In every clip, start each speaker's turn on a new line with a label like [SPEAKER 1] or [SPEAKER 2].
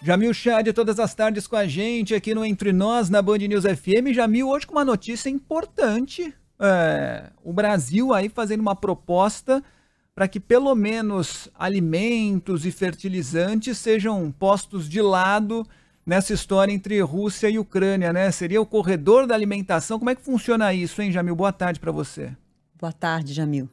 [SPEAKER 1] Jamil Chad todas as tardes com a gente aqui no Entre Nós, na Band News FM. Jamil, hoje com uma notícia importante. É, o Brasil aí fazendo uma proposta para que pelo menos alimentos e fertilizantes sejam postos de lado nessa história entre Rússia e Ucrânia, né? Seria o corredor da alimentação. Como é que funciona isso, hein, Jamil? Boa tarde para você. Boa tarde, Jamil.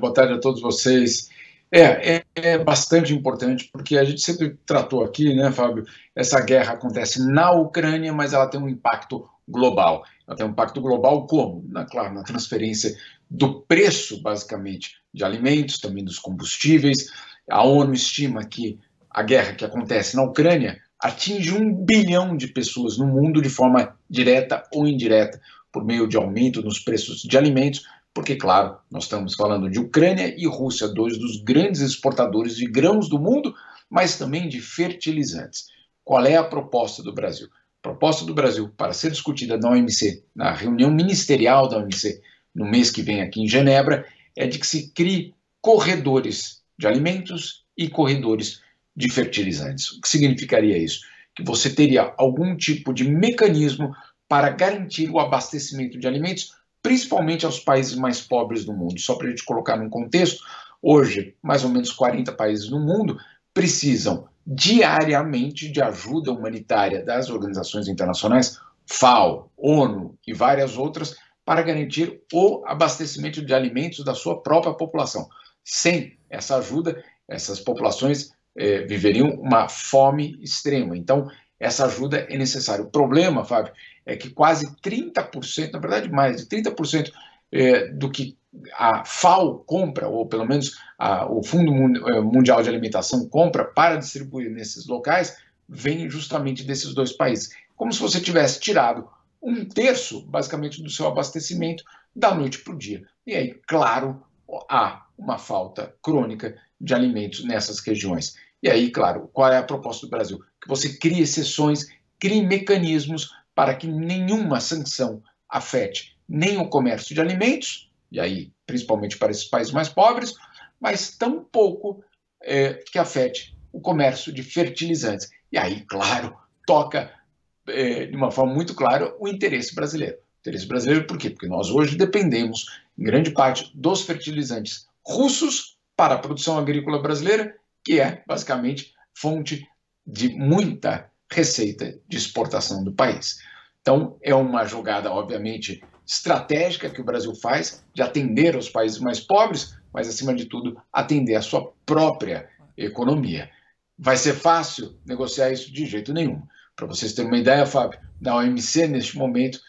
[SPEAKER 2] Boa tarde a todos vocês. É, é, é, bastante importante, porque a gente sempre tratou aqui, né, Fábio, essa guerra acontece na Ucrânia, mas ela tem um impacto global. Ela tem um impacto global como? Na, claro, na transferência do preço, basicamente, de alimentos, também dos combustíveis. A ONU estima que a guerra que acontece na Ucrânia atinge um bilhão de pessoas no mundo de forma direta ou indireta, por meio de aumento nos preços de alimentos, porque, claro, nós estamos falando de Ucrânia e Rússia, dois dos grandes exportadores de grãos do mundo, mas também de fertilizantes. Qual é a proposta do Brasil? A proposta do Brasil para ser discutida na OMC, na reunião ministerial da OMC, no mês que vem aqui em Genebra, é de que se crie corredores de alimentos e corredores de fertilizantes. O que significaria isso? Que você teria algum tipo de mecanismo para garantir o abastecimento de alimentos principalmente aos países mais pobres do mundo. Só para a gente colocar num contexto, hoje, mais ou menos 40 países no mundo precisam diariamente de ajuda humanitária das organizações internacionais, FAO, ONU e várias outras, para garantir o abastecimento de alimentos da sua própria população. Sem essa ajuda, essas populações eh, viveriam uma fome extrema. Então, essa ajuda é necessária. O problema, Fábio, é que quase 30%, na verdade mais de 30% é, do que a FAO compra, ou pelo menos a, o Fundo é, Mundial de Alimentação compra para distribuir nesses locais, vem justamente desses dois países. Como se você tivesse tirado um terço, basicamente, do seu abastecimento da noite para o dia. E aí, claro, há uma falta crônica de alimentos nessas regiões. E aí, claro, qual é a proposta do Brasil? Que você crie exceções, crie mecanismos para que nenhuma sanção afete nem o comércio de alimentos, e aí principalmente para esses países mais pobres, mas tampouco é, que afete o comércio de fertilizantes. E aí, claro, toca é, de uma forma muito clara o interesse brasileiro. O interesse brasileiro por quê? Porque nós hoje dependemos, em grande parte, dos fertilizantes russos para a produção agrícola brasileira que é basicamente fonte de muita receita de exportação do país. Então, é uma jogada, obviamente, estratégica que o Brasil faz de atender aos países mais pobres, mas, acima de tudo, atender a sua própria economia. Vai ser fácil negociar isso de jeito nenhum. Para vocês terem uma ideia, Fábio, na OMC, neste momento,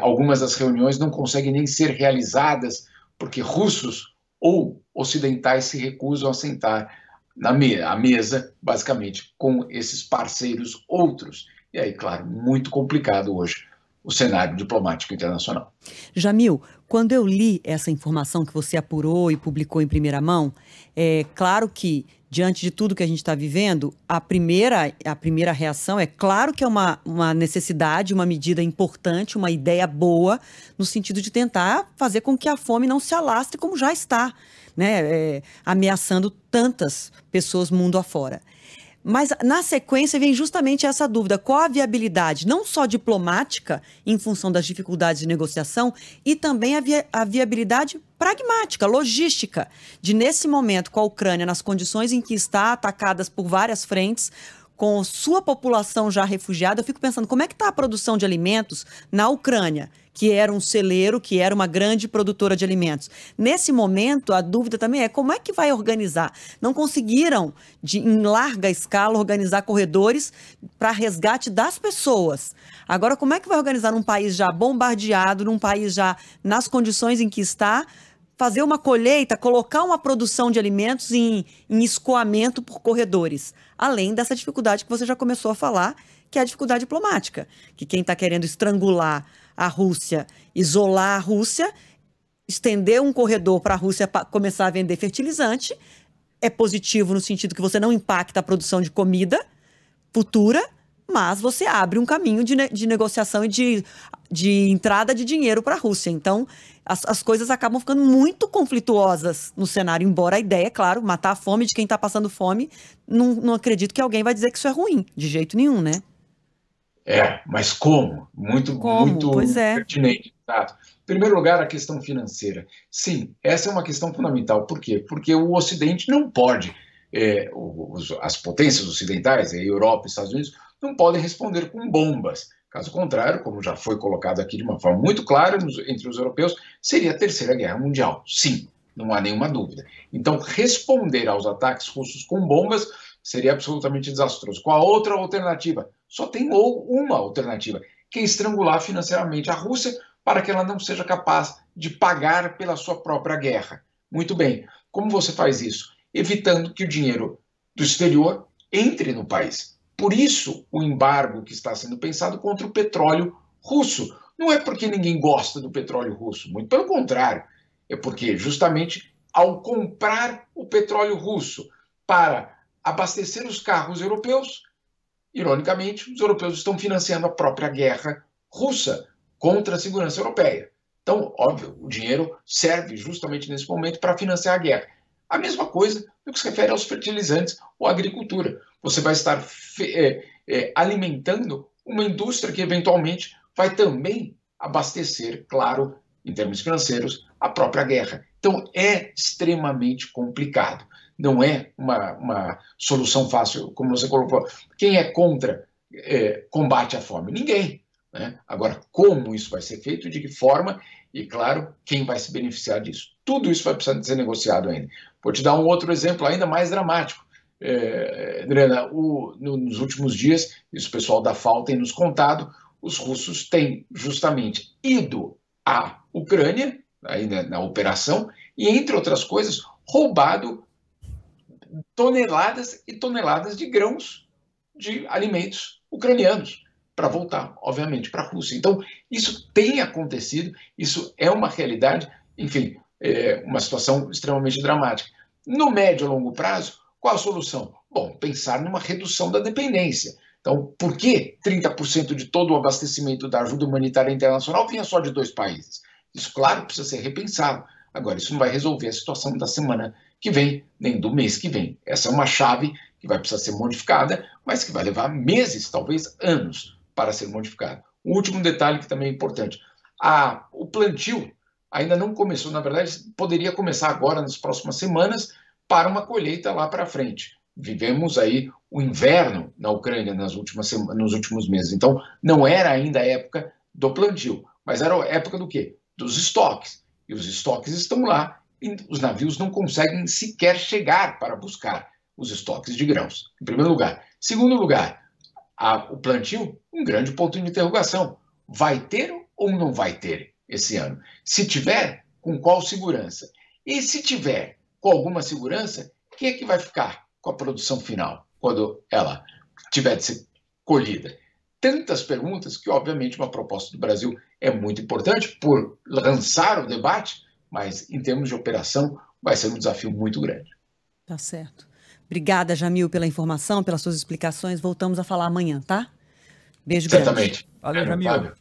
[SPEAKER 2] algumas das reuniões não conseguem nem ser realizadas porque russos ou ocidentais se recusam a sentar na me mesa, basicamente, com esses parceiros outros. E aí, claro, muito complicado hoje o cenário diplomático internacional.
[SPEAKER 1] Jamil, quando eu li essa informação que você apurou e publicou em primeira mão, é claro que diante de tudo que a gente está vivendo, a primeira, a primeira reação é claro que é uma, uma necessidade, uma medida importante, uma ideia boa, no sentido de tentar fazer com que a fome não se alastre como já está né, é, ameaçando tantas pessoas mundo afora. Mas na sequência vem justamente essa dúvida: qual a viabilidade, não só diplomática, em função das dificuldades de negociação, e também a, a viabilidade pragmática, logística, de nesse momento com a Ucrânia, nas condições em que está atacadas por várias frentes, com sua população já refugiada, eu fico pensando como é que está a produção de alimentos na Ucrânia que era um celeiro, que era uma grande produtora de alimentos. Nesse momento, a dúvida também é como é que vai organizar. Não conseguiram, de, em larga escala, organizar corredores para resgate das pessoas. Agora, como é que vai organizar num país já bombardeado, num país já nas condições em que está? fazer uma colheita, colocar uma produção de alimentos em, em, escoamento por corredores. Além dessa dificuldade que você já começou a falar, que é a dificuldade diplomática, que quem está querendo estrangular a Rússia, isolar a Rússia, estender um corredor para a Rússia começar a vender fertilizante. É positivo no sentido que você não impacta a produção de comida futura, mas você abre um caminho de, ne de negociação e de, de entrada de dinheiro para a Rússia. Então, as, as, coisas acabam ficando muito conflituosas no cenário, embora a ideia, é claro, matar a fome de quem está passando fome, não, não acredito que alguém vai
[SPEAKER 2] dizer que isso é ruim, de jeito nenhum, né? É, mas como? Muito, como? muito pois é. pertinente. Tá? Em primeiro lugar, a questão financeira. Sim, essa é uma questão fundamental. Por quê? Porque o Ocidente não pode, é, os, as potências ocidentais, a é, Europa e Estados Unidos, não podem responder com bombas. Caso contrário, como já foi colocado aqui de uma forma muito clara nos, entre os europeus, seria a Terceira Guerra Mundial. Sim, não há nenhuma dúvida. Então, responder aos ataques russos com bombas seria absolutamente desastroso. Qual a outra alternativa? Só tem ou uma alternativa, que é estrangular financeiramente a Rússia para que ela não seja capaz de pagar pela sua própria guerra. Muito bem. Como você faz isso? Evitando que o dinheiro do exterior entre no país. Por isso, o embargo que está sendo pensado contra o petróleo russo. Não é porque ninguém gosta do petróleo russo, muito pelo contrário. É porque, justamente, ao comprar o petróleo russo para abastecer os carros europeus, Ironicamente, os europeus estão financiando a própria guerra russa contra a segurança europeia. Então, óbvio, o dinheiro serve justamente nesse momento para financiar a guerra. A mesma coisa no que se refere aos fertilizantes ou à agricultura. Você vai estar é, é, alimentando uma indústria que eventualmente vai também abastecer, claro, em termos financeiros, a própria guerra. Então, é extremamente complicado. Não é uma, uma solução fácil, como você colocou. Quem é contra é, combate à fome? Ninguém. Né? Agora, como isso vai ser feito, de que forma e, claro, quem vai se beneficiar disso? Tudo isso vai precisar ser negociado ainda. Vou te dar um outro exemplo ainda mais dramático. É, Adriana, o, no, nos últimos dias, isso o pessoal da FAO tem nos contado, os russos têm justamente ido à Ucrânia aí na, né, na operação e, entre outras coisas, roubado toneladas e toneladas de grãos de alimentos ucranianos para voltar, obviamente, para a Rússia. Então, isso tem acontecido, isso é uma realidade, enfim, é uma situação extremamente dramática. No médio e longo prazo, qual a solução? Bom, pensar numa redução da dependência. Então, por que 30% de todo o abastecimento da ajuda humanitária internacional vinha só de dois países? Isso, claro, precisa ser repensado. Agora, isso não vai resolver a situação da semana que vem, nem do mês que vem. Essa é uma chave que vai precisar ser modificada, mas que vai levar meses, talvez anos, para ser modificada. Um último detalhe que também é importante: a, o plantio ainda não começou, na verdade, poderia começar agora, nas próximas semanas, para uma colheita lá para frente. Vivemos aí o inverno na Ucrânia nas últimas nos últimos meses. Então, não era ainda a época do plantio, mas era a época do quê? dos estoques. E os estoques estão lá e os navios não conseguem sequer chegar para buscar os estoques de grãos, em primeiro lugar. Segundo lugar, a, o plantio, um grande ponto de interrogação. Vai ter ou não vai ter esse ano? Se tiver, com qual segurança? E se tiver com alguma segurança, o que é que vai ficar com a produção final quando ela tiver de ser colhida? tantas perguntas que, obviamente, uma proposta do Brasil é muito importante por lançar o debate, mas em termos de operação vai ser um desafio muito grande.
[SPEAKER 1] Tá certo. Obrigada, Jamil, pela informação, pelas suas explicações. Voltamos a falar amanhã, tá?
[SPEAKER 2] Beijo Certamente. grande. Valeu, é, Jamil.